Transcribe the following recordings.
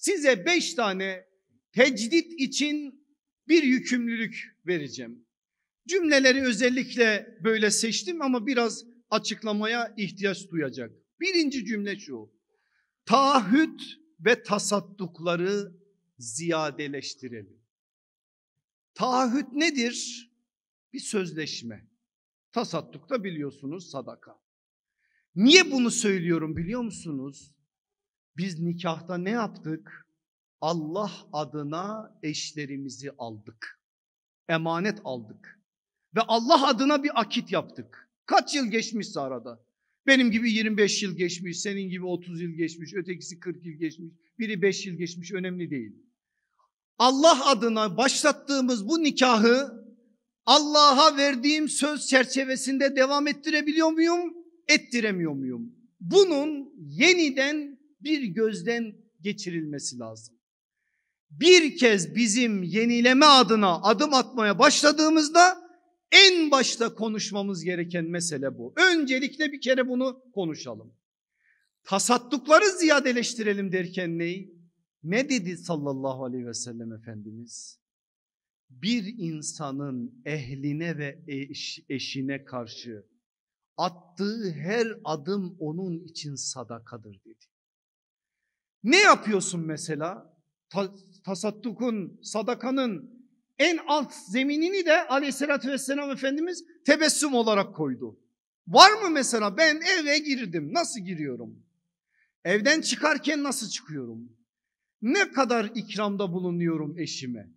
size beş tane tecdit için bir yükümlülük vereceğim. Cümleleri özellikle böyle seçtim ama biraz açıklamaya ihtiyaç duyacak. Birinci cümle şu. Taahhüt ve tasaddukları ziyadeleştirelim. Taahhüt nedir? Bir sözleşme. Tasadduk da biliyorsunuz sadaka. Niye bunu söylüyorum biliyor musunuz? Biz nikahta ne yaptık? Allah adına eşlerimizi aldık. Emanet aldık. Ve Allah adına bir akit yaptık. Kaç yıl geçmişse arada? Benim gibi 25 yıl geçmiş, senin gibi 30 yıl geçmiş, ötekisi 40 yıl geçmiş, biri 5 yıl geçmiş önemli değil. Allah adına başlattığımız bu nikahı Allah'a verdiğim söz çerçevesinde devam ettirebiliyor muyum? Ettiremiyor muyum? Bunun yeniden bir gözden geçirilmesi lazım. Bir kez bizim yenileme adına adım atmaya başladığımızda en başta konuşmamız gereken mesele bu. Öncelikle bir kere bunu konuşalım. Tasaddukları ziyadeleştirelim derken neyi? Ne dedi sallallahu aleyhi ve sellem Efendimiz? Bir insanın ehline ve eş, eşine karşı attığı her adım onun için sadakadır dedi. Ne yapıyorsun mesela? tasattukun sadakanın en alt zeminini de aleyhissalatü vesselam Efendimiz tebessüm olarak koydu. Var mı mesela ben eve girdim nasıl giriyorum? Evden çıkarken nasıl çıkıyorum? Ne kadar ikramda bulunuyorum eşime?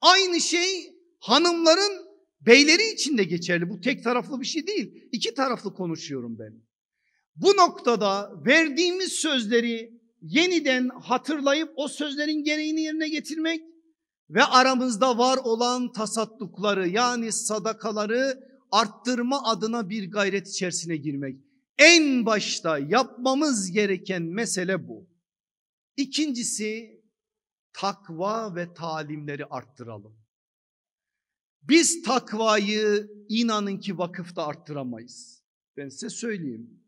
Aynı şey hanımların beyleri için de geçerli. Bu tek taraflı bir şey değil. İki taraflı konuşuyorum ben. Bu noktada verdiğimiz sözleri yeniden hatırlayıp o sözlerin gereğini yerine getirmek ve aramızda var olan tasaddukları yani sadakaları arttırma adına bir gayret içerisine girmek. En başta yapmamız gereken mesele bu. İkincisi takva ve talimleri arttıralım. Biz takvayı inanın ki vakıfta arttıramayız. Ben size söyleyeyim.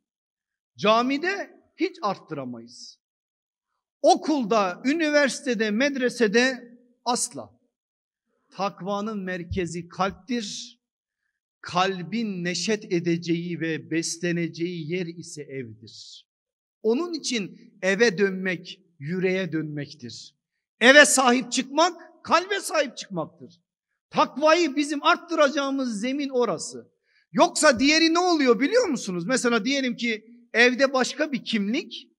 Camide hiç arttıramayız. Okulda, üniversitede, medresede asla. Takvanın merkezi kalptir. Kalbin neşet edeceği ve besleneceği yer ise evdir. Onun için eve dönmek yüreğe dönmektir. Eve sahip çıkmak kalbe sahip çıkmaktır. Takvayı bizim arttıracağımız zemin orası. Yoksa diğeri ne oluyor biliyor musunuz? Mesela diyelim ki evde başka bir kimlik,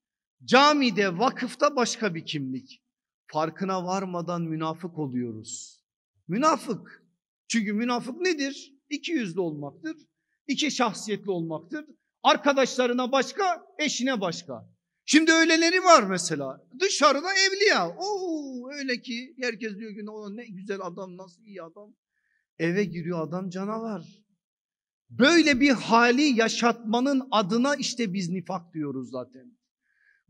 Camide, vakıfta başka bir kimlik. Farkına varmadan münafık oluyoruz. Münafık. Çünkü münafık nedir? İki yüzlü olmaktır. İki şahsiyetli olmaktır. Arkadaşlarına başka, eşine başka. Şimdi öyleleri var mesela. Dışarıda evliya. Oo öyle ki herkes diyor ki ne güzel adam, nasıl iyi adam. Eve giriyor adam canavar. Böyle bir hali yaşatmanın adına işte biz nifak diyoruz zaten.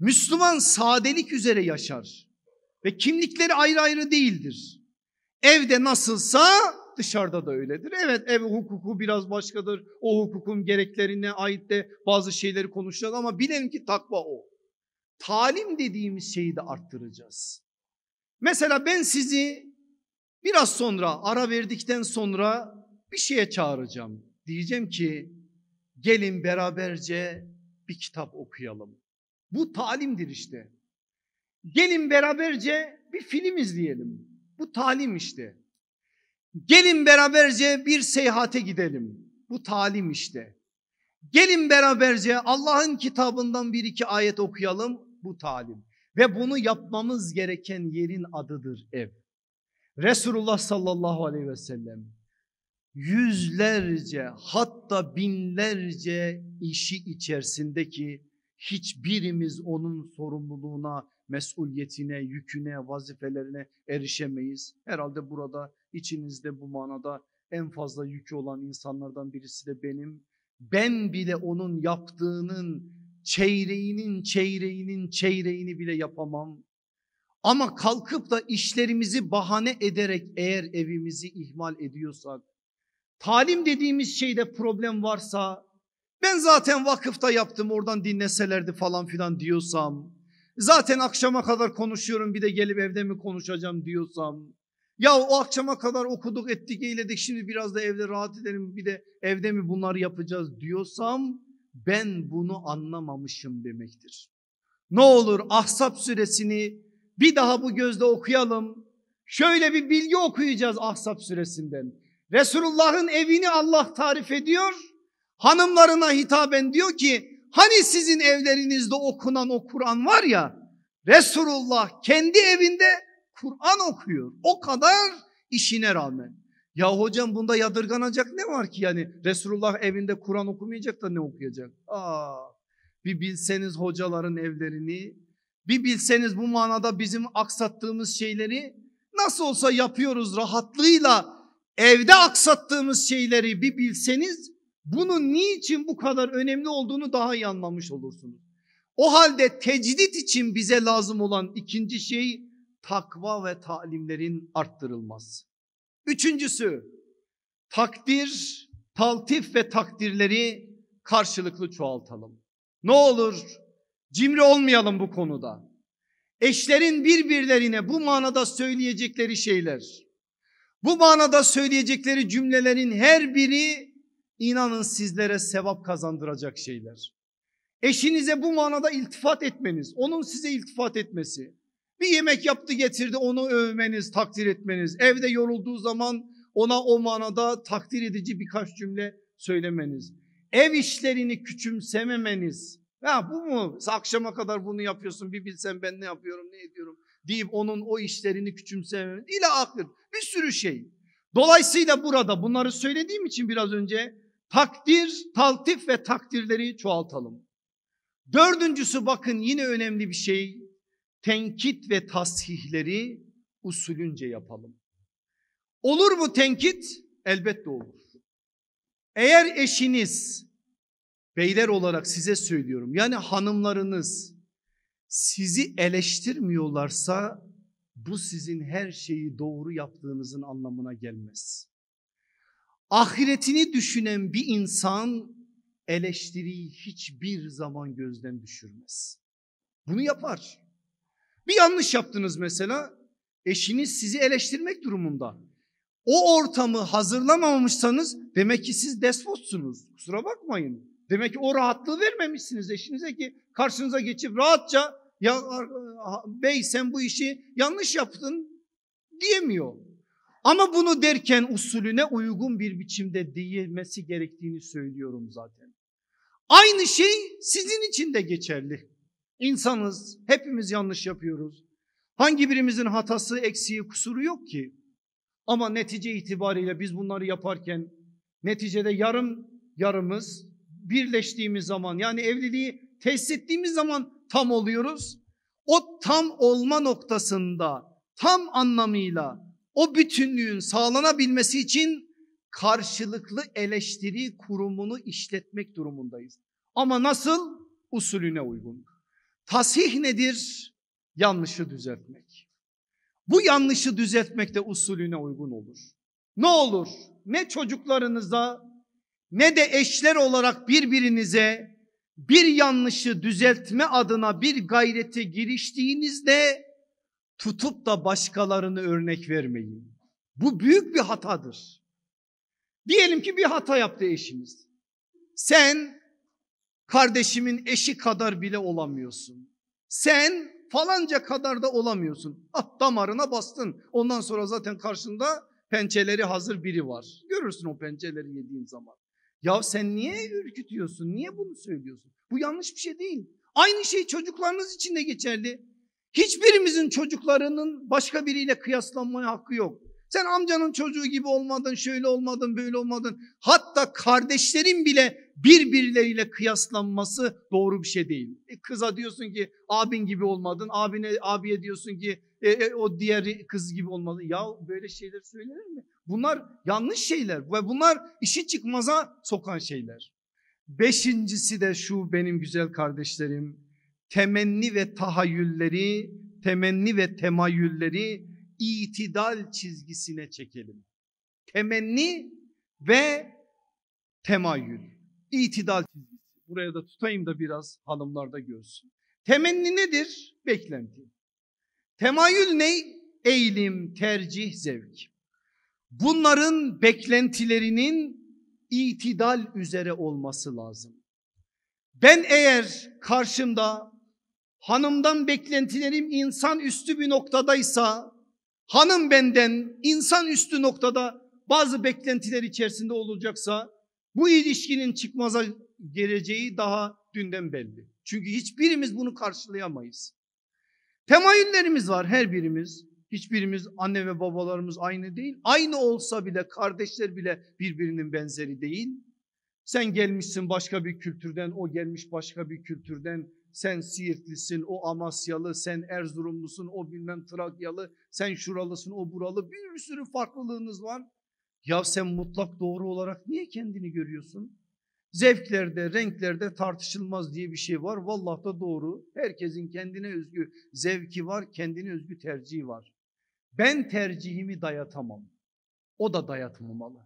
Müslüman sadelik üzere yaşar ve kimlikleri ayrı ayrı değildir. Evde nasılsa dışarıda da öyledir. Evet ev hukuku biraz başkadır. O hukukun gereklerine ait de bazı şeyleri konuşacağız ama bilelim ki takva o. Talim dediğimiz şeyi de arttıracağız. Mesela ben sizi biraz sonra ara verdikten sonra bir şeye çağıracağım. Diyeceğim ki gelin beraberce bir kitap okuyalım. Bu talimdir işte. Gelin beraberce bir film izleyelim. Bu talim işte. Gelin beraberce bir seyahate gidelim. Bu talim işte. Gelin beraberce Allah'ın kitabından bir iki ayet okuyalım. Bu talim. Ve bunu yapmamız gereken yerin adıdır ev. Resulullah sallallahu aleyhi ve sellem yüzlerce hatta binlerce işi içerisindeki hiçbirimiz onun sorumluluğuna, mesuliyetine, yüküne, vazifelerine erişemeyiz. Herhalde burada içinizde bu manada en fazla yükü olan insanlardan birisi de benim. Ben bile onun yaptığının çeyreğinin çeyreğinin çeyreğini bile yapamam. Ama kalkıp da işlerimizi bahane ederek eğer evimizi ihmal ediyorsak, talim dediğimiz şeyde problem varsa ben zaten vakıfta yaptım oradan dinleselerdi falan filan diyorsam. Zaten akşama kadar konuşuyorum bir de gelip evde mi konuşacağım diyorsam. Ya o akşama kadar okuduk ettik eyledik şimdi biraz da evde rahat edelim bir de evde mi bunları yapacağız diyorsam ben bunu anlamamışım demektir. Ne olur Ahsap suresini bir daha bu gözle okuyalım. Şöyle bir bilgi okuyacağız Ahsap suresinden. Resulullah'ın evini Allah tarif ediyor hanımlarına hitaben diyor ki hani sizin evlerinizde okunan o Kur'an var ya Resulullah kendi evinde Kur'an okuyor. O kadar işine rağmen. Ya hocam bunda yadırganacak ne var ki yani Resulullah evinde Kur'an okumayacak da ne okuyacak? Aa, bir bilseniz hocaların evlerini, bir bilseniz bu manada bizim aksattığımız şeyleri nasıl olsa yapıyoruz rahatlığıyla evde aksattığımız şeyleri bir bilseniz bunun niçin bu kadar önemli olduğunu daha iyi anlamış olursunuz. O halde tecdit için bize lazım olan ikinci şey takva ve talimlerin arttırılması. Üçüncüsü takdir, taltif ve takdirleri karşılıklı çoğaltalım. Ne olur cimri olmayalım bu konuda. Eşlerin birbirlerine bu manada söyleyecekleri şeyler, bu manada söyleyecekleri cümlelerin her biri İnanın sizlere sevap kazandıracak şeyler. Eşinize bu manada iltifat etmeniz, onun size iltifat etmesi. Bir yemek yaptı getirdi onu övmeniz, takdir etmeniz. Evde yorulduğu zaman ona o manada takdir edici birkaç cümle söylemeniz. Ev işlerini küçümsememeniz. Ya bu mu? Akşama kadar bunu yapıyorsun bir bilsen ben ne yapıyorum ne ediyorum deyip onun o işlerini küçümsememeniz. İle akıl bir sürü şey. Dolayısıyla burada bunları söylediğim için biraz önce Takdir, taltif ve takdirleri çoğaltalım. Dördüncüsü bakın yine önemli bir şey. Tenkit ve tasihleri usulünce yapalım. Olur mu tenkit? Elbette olur. Eğer eşiniz beyler olarak size söylüyorum yani hanımlarınız sizi eleştirmiyorlarsa bu sizin her şeyi doğru yaptığınızın anlamına gelmez ahiretini düşünen bir insan eleştiriyi hiçbir zaman gözden düşürmez. Bunu yapar. Bir yanlış yaptınız mesela eşiniz sizi eleştirmek durumunda. O ortamı hazırlamamışsanız demek ki siz despotsunuz. Kusura bakmayın. Demek ki o rahatlığı vermemişsiniz eşinize ki karşınıza geçip rahatça ya bey sen bu işi yanlış yaptın diyemiyor. Ama bunu derken usulüne uygun bir biçimde değilmesi gerektiğini söylüyorum zaten. Aynı şey sizin için de geçerli. İnsanız, hepimiz yanlış yapıyoruz. Hangi birimizin hatası, eksiği, kusuru yok ki? Ama netice itibariyle biz bunları yaparken neticede yarım yarımız birleştiğimiz zaman yani evliliği tesis ettiğimiz zaman tam oluyoruz. O tam olma noktasında tam anlamıyla o bütünlüğün sağlanabilmesi için karşılıklı eleştiri kurumunu işletmek durumundayız. Ama nasıl? Usulüne uygun. Tasih nedir? Yanlışı düzeltmek. Bu yanlışı düzeltmek de usulüne uygun olur. Ne olur ne çocuklarınıza ne de eşler olarak birbirinize bir yanlışı düzeltme adına bir gayrete giriştiğinizde tutup da başkalarını örnek vermeyin. Bu büyük bir hatadır. Diyelim ki bir hata yaptı eşiniz. Sen kardeşimin eşi kadar bile olamıyorsun. Sen falanca kadar da olamıyorsun. At ah, damarına bastın. Ondan sonra zaten karşında pençeleri hazır biri var. Görürsün o pençeleri yediğin zaman. Ya sen niye ürkütüyorsun? Niye bunu söylüyorsun? Bu yanlış bir şey değil. Aynı şey çocuklarınız için de geçerli. Hiçbirimizin çocuklarının başka biriyle kıyaslanmaya hakkı yok. Sen amcanın çocuğu gibi olmadın, şöyle olmadın, böyle olmadın. Hatta kardeşlerin bile birbirleriyle kıyaslanması doğru bir şey değil. E kıza diyorsun ki abin gibi olmadın, abine abiye diyorsun ki e, e, o diğer kız gibi olmadın. Ya böyle şeyler söylenir mi? Bunlar yanlış şeyler ve bunlar işi çıkmaza sokan şeyler. Beşincisi de şu benim güzel kardeşlerim temenni ve tahayyülleri, temenni ve temayülleri itidal çizgisine çekelim. Temenni ve temayül, itidal çizgisi. Buraya da tutayım da biraz hanımlar da görsün. Temenni nedir? Beklenti. Temayül ne? Eğilim, tercih, zevk. Bunların beklentilerinin itidal üzere olması lazım. Ben eğer karşımda hanımdan beklentilerim insan üstü bir noktadaysa hanım benden insan üstü noktada bazı beklentiler içerisinde olacaksa bu ilişkinin çıkmaza geleceği daha dünden belli. Çünkü hiçbirimiz bunu karşılayamayız. Temayüllerimiz var her birimiz. Hiçbirimiz anne ve babalarımız aynı değil. Aynı olsa bile kardeşler bile birbirinin benzeri değil. Sen gelmişsin başka bir kültürden, o gelmiş başka bir kültürden sen Siirtlisin, o Amasyalı, sen Erzurumlusun, o bilmem Trakyalı, sen şuralısın, o buralı bir sürü farklılığınız var. Ya sen mutlak doğru olarak niye kendini görüyorsun? Zevklerde, renklerde tartışılmaz diye bir şey var. Vallahi da doğru. Herkesin kendine özgü zevki var, kendine özgü tercihi var. Ben tercihimi dayatamam. O da dayatmamalı.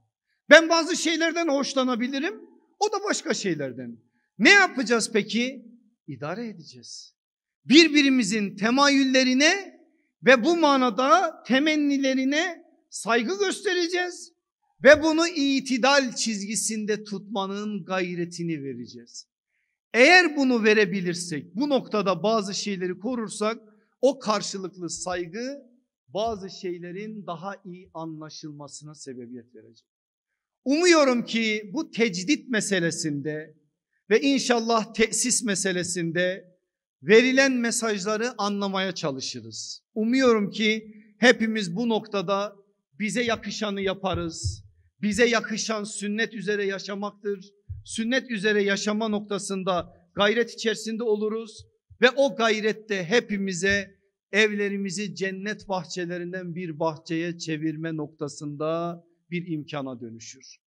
Ben bazı şeylerden hoşlanabilirim. O da başka şeylerden. Ne yapacağız peki? idare edeceğiz. Birbirimizin temayüllerine ve bu manada temennilerine saygı göstereceğiz ve bunu itidal çizgisinde tutmanın gayretini vereceğiz. Eğer bunu verebilirsek bu noktada bazı şeyleri korursak o karşılıklı saygı bazı şeylerin daha iyi anlaşılmasına sebebiyet verecek. Umuyorum ki bu tecdit meselesinde ve inşallah tesis meselesinde verilen mesajları anlamaya çalışırız. Umuyorum ki hepimiz bu noktada bize yakışanı yaparız. Bize yakışan sünnet üzere yaşamaktır. Sünnet üzere yaşama noktasında gayret içerisinde oluruz ve o gayrette hepimize evlerimizi cennet bahçelerinden bir bahçeye çevirme noktasında bir imkana dönüşür.